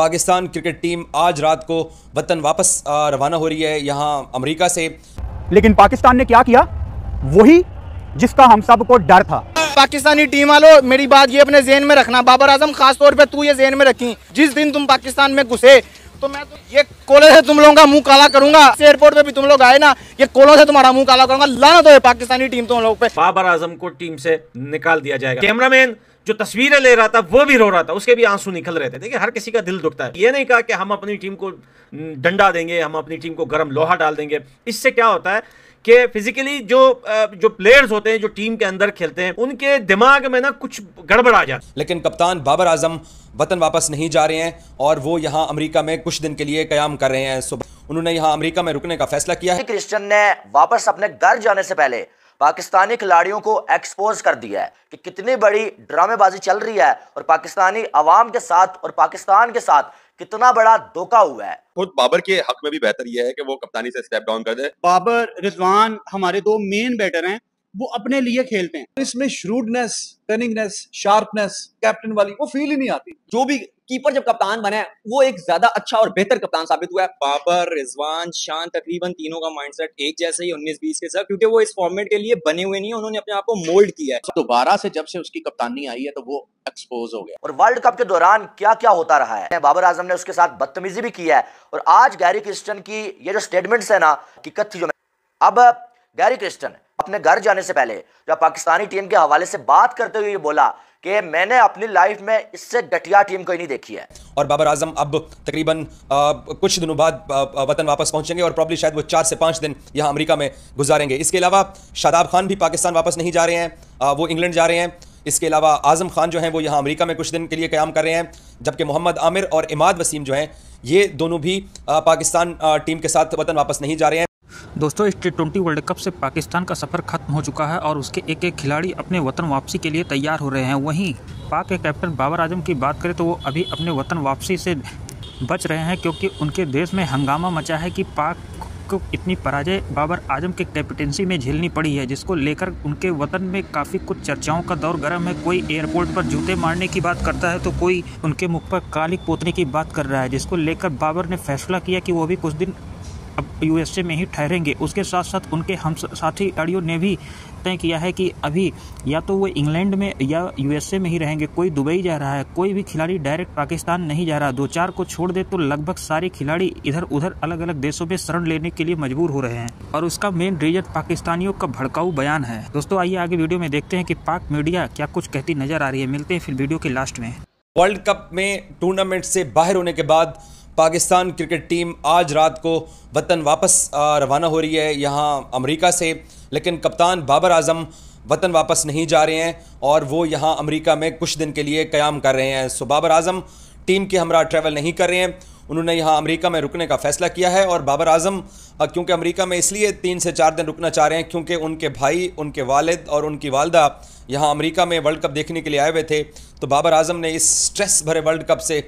Pakistan cricket team आज रात को वतन वापस रवाना हो रही है यहाँ अमेरिका से लेकिन पाकिस्तान ने क्या किया वही जिसका हम सबको डर था पाकिस्तानी टीम वालों मेरी बात ये अपने जेन में रखना बाबर आजम खास तौर पे तू ये जेन में रखी जिस दिन तुम पाकिस्तान में घुसे तो मैं तो ये कोले से तुम लोगों का मुंह काला करूंगा एयरपोर्ट पे भी तुम लोग आए ना ये कोलों से तुम्हारा मुंह काला करूंगा लाना तो है पाकिस्तानी टीम तुम लोग पे बाबर आजम को टीम से निकाल दिया जाएगा कैमरामैन जो तस्वीरें ले रहा था वो भी रो रहा था उसके भी आंसू निकल रहे थे देखिए हर किसी का दिल दुखता है ये नहीं कहा कि हम अपनी टीम को डंडा देंगे हम अपनी टीम को गर्म लोहा डाल देंगे इससे क्या होता है कि फिजिकली जो जो प्लेयर्स होते हैं जो टीम के अंदर खेलते हैं उनके दिमाग में ना कुछ गड़बड़ आ जाए लेकिन कप्तान बाबर आजम वतन वापस नहीं जा रहे हैं और वो यहाँ अमरीका में कुछ दिन के लिए क्याम कर रहे हैं सुबह उन्होंने यहाँ अमरीका में रुकने का फैसला किया है क्रिस्टन ने वापस अपने घर जाने से पहले पाकिस्तानी खिलाड़ियों को एक्सपोज कर दिया है कि कितनी बड़ी ड्रामेबाजी चल रही है और पाकिस्तानी आवाम के साथ और पाकिस्तान के साथ कितना बड़ा धोखा हुआ है खुद बाबर के हक में भी बेहतर यह है कि वो कप्तानी से स्टेप डाउन कर दे बाबर रिजवान हमारे दो मेन बैटर हैं वो अपने लिए खेलते हैं इसमें श्रूडनेस टर्निंगनेस शार्पनेस कैप्टन वाली वो फील ही नहीं आती जो भी कीपर जब कप्तान बना है वो एक ज्यादा अच्छा और बेहतर कप्तान साबित हुआ है बाबर रिजवान शान तकरीबन तीनों का माइंडसेट एक जैसे ही उन्नीस बीस के साथ क्योंकि वो इस फॉर्मेट के लिए बने हुए नहीं है उन्होंने अपने आप को मोल्ड किया है दोबारा से जब से उसकी कप्तानी आई है तो वो एक्सपोज हो गया और वर्ल्ड कप के दौरान क्या क्या होता रहा है बाबर आजम ने उसके साथ बदतमीजी भी की है और आज गैरी क्रिस्टन की ये जो स्टेटमेंट्स है ना कि कथी जो अब गैरी क्रिस्टन अपने घर जाने से पहले जब पाकिस्तानी टीम के हवाले से बात करते हुए ये बोला कि मैंने अपनी लाइफ में इससे डटिया टीम कोई नहीं देखी है और बाबर आजम अब तकरीबन कुछ दिनों बाद वतन वापस पहुंचेंगे और प्रॉब्ली शायद वो चार से पाँच दिन यहाँ अमरीका में गुजारेंगे इसके अलावा शादाब खान भी पाकिस्तान वापस नहीं जा रहे हैं वो इंग्लैंड जा रहे हैं इसके अलावा आजम खान जो हैं वो यहाँ अमेरिका में कुछ दिन के लिए क्याम कर रहे हैं जबकि मोहम्मद आमिर और इमाद वसीम जो हैं ये दोनों भी पाकिस्तान टीम के साथ वतन वापस नहीं जा रहे हैं दोस्तों इस टी ट्वेंटी वर्ल्ड कप से पाकिस्तान का सफ़र खत्म हो चुका है और उसके एक एक खिलाड़ी अपने वतन वापसी के लिए तैयार हो रहे हैं वहीं पाक के कैप्टन बाबर आजम की बात करें तो वो अभी अपने वतन वापसी से बच रहे हैं क्योंकि उनके देश में हंगामा मचा है कि पाक को इतनी पराजय बाबर आजम के कैप्टेंसी में झेलनी पड़ी है जिसको लेकर उनके वतन में काफ़ी कुछ चर्चाओं का दौर गर्म है कोई एयरपोर्ट पर जूते मारने की बात करता है तो कोई उनके मुख पर कालिक पोतने की बात कर रहा है जिसको लेकर बाबर ने फैसला किया कि वो भी कुछ दिन यूएसए में ही ठहरेंगे उसके साथ साथ उनके हम साथी अड़ियों ने भी तय किया है कि अभी या तो वो इंग्लैंड में या यूएसए में ही रहेंगे कोई दुबई जा रहा है कोई भी खिलाड़ी डायरेक्ट पाकिस्तान नहीं जा रहा दो चार को छोड़ दे तो लगभग सारे खिलाड़ी इधर उधर अलग अलग देशों में शरण लेने के लिए मजबूर हो रहे हैं और उसका मेन रीजन पाकिस्तानियों का भड़काऊ बयान है दोस्तों आइए आगे वीडियो में देखते हैं कि पाक मीडिया क्या कुछ कहती नजर आ रही है मिलते हैं फिर वीडियो के लास्ट में वर्ल्ड कप में टूर्नामेंट से बाहर होने के बाद पाकिस्तान क्रिकेट टीम आज रात को वतन वापस रवाना हो रही है यहाँ अमेरिका से लेकिन कप्तान बाबर आजम वतन वापस नहीं जा रहे हैं और वो यहाँ अमेरिका में कुछ दिन के लिए क़्याम कर रहे हैं सो बाबर आजम टीम के हमरा ट्रैवल नहीं कर रहे हैं उन्होंने यहाँ अमेरिका में रुकने का फ़ैसला किया है और बाबर आजम क्योंकि अमेरिका में इसलिए तीन से चार दिन रुकना चाह रहे हैं क्योंकि उनके भाई उनके वालिद और उनकी वालदा यहाँ अमेरिका में वर्ल्ड कप देखने के लिए आए हुए थे तो बाबर आजम ने इस स्ट्रेस भरे वर्ल्ड कप से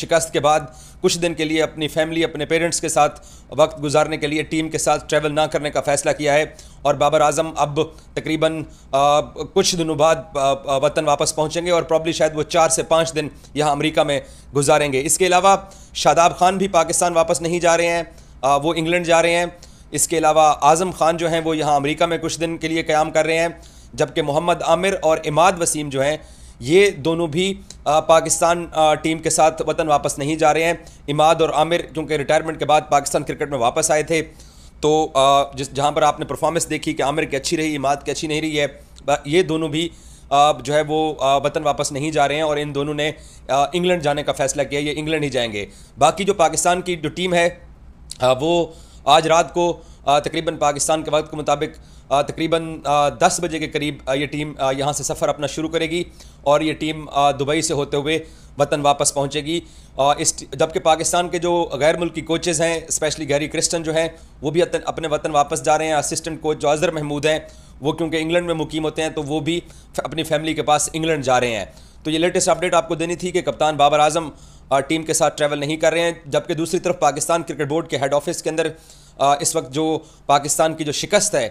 शिकस्त के बाद कुछ दिन के लिए अपनी फैमिली अपने पेरेंट्स के साथ वक्त गुजारने के लिए टीम के साथ ट्रैवल ना करने का फ़ैसला किया है और बाबर आजम अब तकरीबन कुछ दिनों बाद वतन वापस पहुंचेंगे और प्रॉब्ली शायद वो चार से पाँच दिन यहाँ अमेरिका में गुजारेंगे इसके अलावा शादाब खान भी पाकिस्तान वापस नहीं जा रहे हैं वो इंग्लैंड जा रहे हैं इसके अलावा आज़म खान जो हैं वो यहाँ अमरीका में कुछ दिन के लिए क्याम कर रहे हैं जबकि मोहम्मद आमिर और इमाद वसीम जो हैं ये दोनों भी पाकिस्तान टीम के साथ वतन वापस नहीं जा रहे हैं इमाद और आमिर क्योंकि रिटायरमेंट के बाद पाकिस्तान क्रिकेट में वापस आए थे तो जिस जहाँ पर आपने परफॉर्मेंस देखी कि आमिर की अच्छी रही इमाद की अच्छी नहीं रही है ये दोनों भी जो है वो वतन वापस नहीं जा रहे हैं और इन दोनों ने इंग्लैंड जाने का फैसला किया ये इंग्लैंड ही जाएंगे बाकी जो पाकिस्तान की जो टीम है वो आज रात को तकरीबन पाकिस्तान के वक्त के मुताबिक तकरीबन 10 बजे के करीब ये टीम यहाँ से सफ़र अपना शुरू करेगी और ये टीम दुबई से होते हुए वतन वापस पहुँचेगी इस जबकि पाकिस्तान के जो गैर मुल्की कोचेज़ हैं स्पेशली गैरी क्रिस्टन जो हैं वो भी अपने वतन वापस जा रहे हैं असिस्टेंट कोच जो अजहर महमूद हैं वो क्योंकि इंग्लैंड में मुकीम होते हैं तो वो भी अपनी फैमिली के पास इंग्लैंड जा रहे हैं तो ये लेटेस्ट अपडेट आपको देनी थी कि कप्तान बाबर आजम टीम के साथ ट्रैवल नहीं कर रहे हैं जबकि दूसरी तरफ पाकिस्तान क्रिकेट बोर्ड के हेड ऑफिस के अंदर इस वक्त जो पाकिस्तान की जो शिकस्त है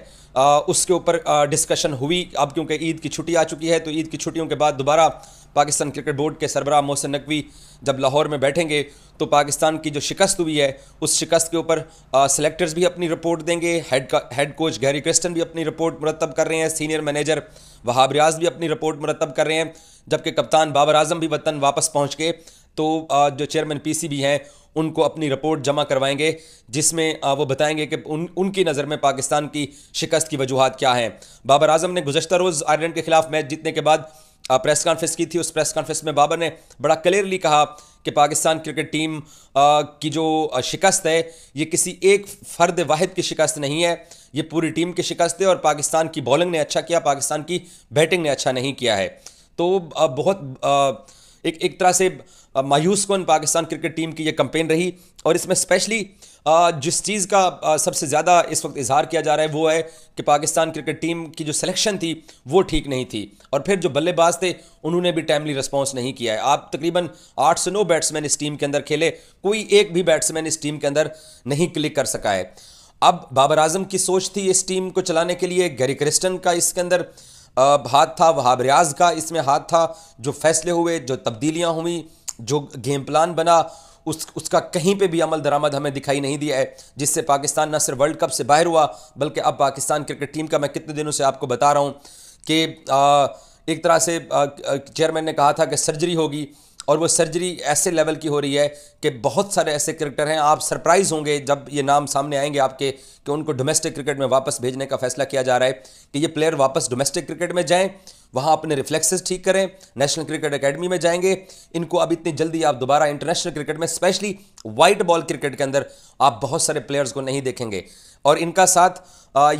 उसके ऊपर डिस्कशन हुई अब क्योंकि ईद की छुट्टी आ चुकी है तो ईद की छुट्टियों के बाद दोबारा पाकिस्तान क्रिकेट बोर्ड के सरबराह मोहसिन नकवी जब लाहौर में बैठेंगे तो पाकिस्तान की जो शिकस्त हुई है उस शिकस्त के ऊपर सेलेक्टर्स भी अपनी रिपोर्ट देंगे head head coach Gary Kirsten भी अपनी रिपोर्ट मुरतब कर रहे हैं सीनियर मैनेजर वहाब रियाज भी अपनी रिपोर्ट मुरतब कर रहे हैं जबकि कप्तान बाबर आजम भी वतन वापस पहुँच के तो जो चेयरमैन सी भी हैं उनको अपनी रिपोर्ट जमा करवाएंगे जिसमें वो बताएंगे कि उन उनकी नज़र में पाकिस्तान की शिकस्त की वजूहत क्या है बाबर आजम ने गुजशत रोज़ आयरलैंड के खिलाफ मैच जीतने के बाद प्रेस कॉन्फ्रेंस की थी उस प्रेस कॉन्फ्रेंस में बाबर ने बड़ा क्लियरली कहा कि पाकिस्तान क्रिकेट टीम की जो शिकस्त है ये किसी एक फ़र्द वाहिद की शिकस्त नहीं है ये पूरी टीम की शिकस्त है और पाकिस्तान की बॉलिंग ने अच्छा किया पाकिस्तान की बैटिंग ने अच्छा नहीं किया है तो बहुत एक एक तरह से मायूस कौन पाकिस्तान क्रिकेट टीम की ये कंपेन रही और इसमें स्पेशली जिस चीज़ का सबसे ज़्यादा इस वक्त इजहार किया जा रहा है वो है कि पाकिस्तान क्रिकेट टीम की जो सिलेक्शन थी वो ठीक नहीं थी और फिर जो बल्लेबाज थे उन्होंने भी टाइमली रिस्पॉन्स नहीं किया है आप तकरीबन आठ से नौ बैट्समैन इस टीम के अंदर खेले कोई एक भी बैट्समैन इस टीम के अंदर नहीं क्लिक कर सका है अब बाबर आजम की सोच थी इस टीम को चलाने के लिए गैरी क्रिस्टन का इसके अंदर हाथ था वहाब रियाज का इसमें हाथ था जो फैसले हुए जो तब्दीलियाँ हुई जो गेम प्लान बना उस उसका कहीं पे भी अमल दरामद हमें दिखाई नहीं दिया है जिससे पाकिस्तान न सिर्फ वर्ल्ड कप से बाहर हुआ बल्कि अब पाकिस्तान क्रिकेट टीम का मैं कितने दिनों से आपको बता रहा हूँ कि एक तरह से चेयरमैन ने कहा था कि सर्जरी होगी और वो सर्जरी ऐसे लेवल की हो रही है कि बहुत सारे ऐसे क्रिकेटर हैं आप सरप्राइज़ होंगे जब ये नाम सामने आएंगे आपके कि उनको डोमेस्टिक क्रिकेट में वापस भेजने का फैसला किया जा रहा है कि ये प्लेयर वापस डोमेस्टिक क्रिकेट में जाएं वहाँ अपने रिफ्लेक्सेस ठीक करें नेशनल क्रिकेट अकेडमी में जाएंगे इनको अब इतनी जल्दी आप दोबारा इंटरनेशनल क्रिकेट में स्पेशली वाइट बॉल क्रिकेट के अंदर आप बहुत सारे प्लेयर्स को नहीं देखेंगे और इनका साथ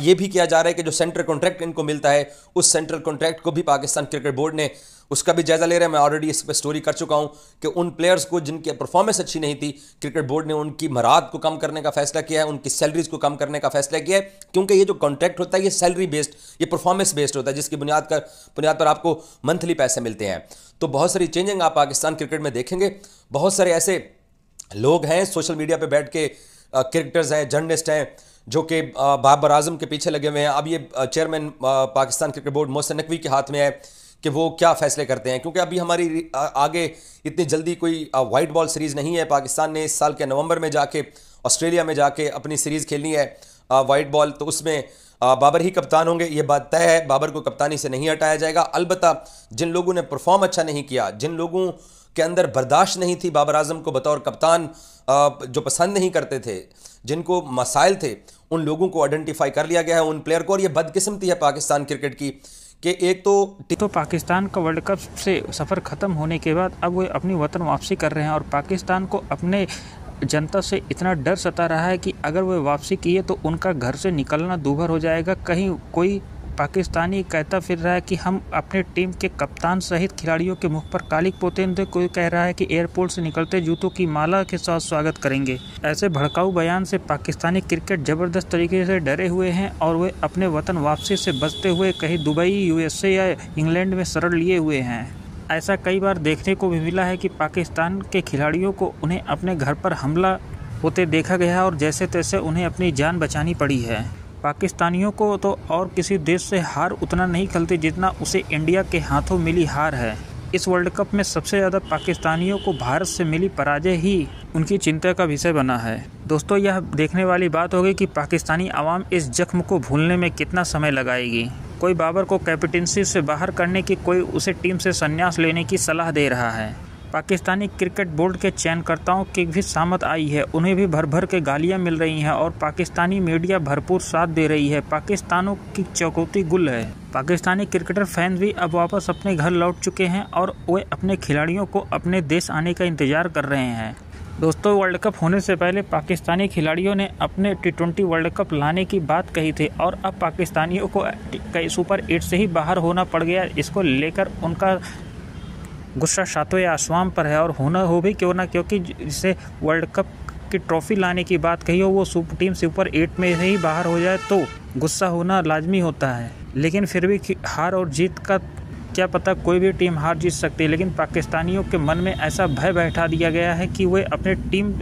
ये भी किया जा रहा है कि जो सेंट्रल कॉन्ट्रैक्ट इनको मिलता है उस सेंट्रल कॉन्ट्रैक्ट को भी पाकिस्तान क्रिकेट बोर्ड ने उसका भी जायज़ा ले रहा है मैं ऑलरेडी इस पर स्टोरी कर चुका हूँ कि उन प्लेयर्स को जिनकी परफॉर्मेंस अच्छी नहीं थी क्रिकेट बोर्ड ने उनकी मराद को कम करने का फैसला किया है उनकी सैलरीज को कम करने का फैसला किया है क्योंकि ये जो कॉन्ट्रैक्ट होता है ये सैलरी बेस्ड ये परफॉर्मेंस बेस्ड होता है जिसकी बुनियाद का बुनियाद पर आपको मंथली पैसे मिलते हैं तो बहुत सारी चेंजिंग आप पाकिस्तान क्रिकेट में देखेंगे बहुत सारे ऐसे लोग हैं सोशल मीडिया पर बैठ के क्रिकेटर्स हैं जर्नलिस्ट हैं जो कि बाबर आजम के पीछे लगे हुए हैं अब ये chairman Pakistan cricket board Mohsin Naqvi के हाथ में है कि वो क्या फैसले करते हैं क्योंकि अभी हमारी आगे इतनी जल्दी कोई वाइट बॉल सीरीज़ नहीं है पाकिस्तान ने इस साल के नवंबर में जाके ऑस्ट्रेलिया में जाके अपनी सीरीज़ खेलनी है वाइट बॉल तो उसमें बाबर ही कप्तान होंगे ये बात तय है बाबर को कप्तानी से नहीं हटाया जाएगा अलबत् जिन लोगों ने परफॉर्म अच्छा नहीं किया जिन लोगों के अंदर बर्दाश्त नहीं थी बाबर आजम को बतौर कप्तान जो पसंद नहीं करते थे जिनको मसाइल थे उन लोगों को आइडेंटिफाई कर लिया गया है उन प्लेयर को और ये बदकिस्मती है पाकिस्तान क्रिकेट की कि एक तो तो पाकिस्तान का वर्ल्ड कप से सफ़र ख़त्म होने के बाद अब वे अपनी वतन वापसी कर रहे हैं और पाकिस्तान को अपने जनता से इतना डर सता रहा है कि अगर वे वापसी किए तो उनका घर से निकलना दूभर हो जाएगा कहीं कोई पाकिस्तानी कहता फिर रहा है कि हम अपने टीम के कप्तान सहित खिलाड़ियों के मुख पर कालिक पोतेंदे को कह रहा है कि एयरपोर्ट से निकलते जूतों की माला के साथ स्वागत करेंगे ऐसे भड़काऊ बयान से पाकिस्तानी क्रिकेट जबरदस्त तरीके से डरे हुए हैं और वे अपने वतन वापसी से बचते हुए कहीं दुबई यूएसए या इंग्लैंड में शरण लिए हुए हैं ऐसा कई बार देखने को भी मिला है कि पाकिस्तान के खिलाड़ियों को उन्हें अपने घर पर हमला होते देखा गया और जैसे तैसे उन्हें अपनी जान बचानी पड़ी है पाकिस्तानियों को तो और किसी देश से हार उतना नहीं खलती जितना उसे इंडिया के हाथों मिली हार है इस वर्ल्ड कप में सबसे ज़्यादा पाकिस्तानियों को भारत से मिली पराजय ही उनकी चिंता का विषय बना है दोस्तों यह देखने वाली बात होगी कि पाकिस्तानी आवाम इस जख्म को भूलने में कितना समय लगाएगी कोई बाबर को कैप्टनसी से बाहर करने की कोई उसे टीम से संन्यास लेने की सलाह दे रहा है पाकिस्तानी क्रिकेट बोर्ड के चयनकर्ताओं की भी सहमत आई है उन्हें भी भर भर के गालियां मिल रही हैं और पाकिस्तानी मीडिया भरपूर साथ दे रही है पाकिस्तानों की चौकौती गुल है पाकिस्तानी क्रिकेटर फैन भी अब वापस अपने घर लौट चुके हैं और वे अपने खिलाड़ियों को अपने देश आने का इंतजार कर रहे हैं दोस्तों वर्ल्ड कप होने से पहले पाकिस्तानी खिलाड़ियों ने अपने टी ट्वेंटी वर्ल्ड कप लाने की बात कही थी और अब पाकिस्तानियों को सुपर एट से ही बाहर होना पड़ गया इसको लेकर उनका गुस्सा सातवें आसमान पर है और होना हो भी क्यों ना क्योंकि जिसे वर्ल्ड कप की ट्रॉफी लाने की बात कही हो वो सुपर टीम सुपर एट में ही बाहर हो जाए तो गुस्सा होना लाजमी होता है लेकिन फिर भी हार और जीत का क्या पता कोई भी टीम हार जीत सकती है लेकिन पाकिस्तानियों के मन में ऐसा भय बैठा दिया गया है कि वे अपने टीम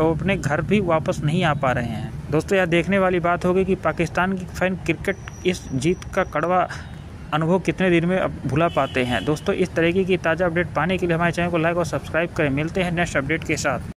अपने घर भी वापस नहीं आ पा रहे हैं दोस्तों यह देखने वाली बात होगी कि पाकिस्तान की फैन क्रिकेट इस जीत का कड़वा अनुभव कितने दिन में अब भुला पाते हैं दोस्तों इस तरीके की ताज़ा अपडेट पाने के लिए हमारे चैनल को लाइक और सब्सक्राइब करें मिलते हैं नेक्स्ट अपडेट के साथ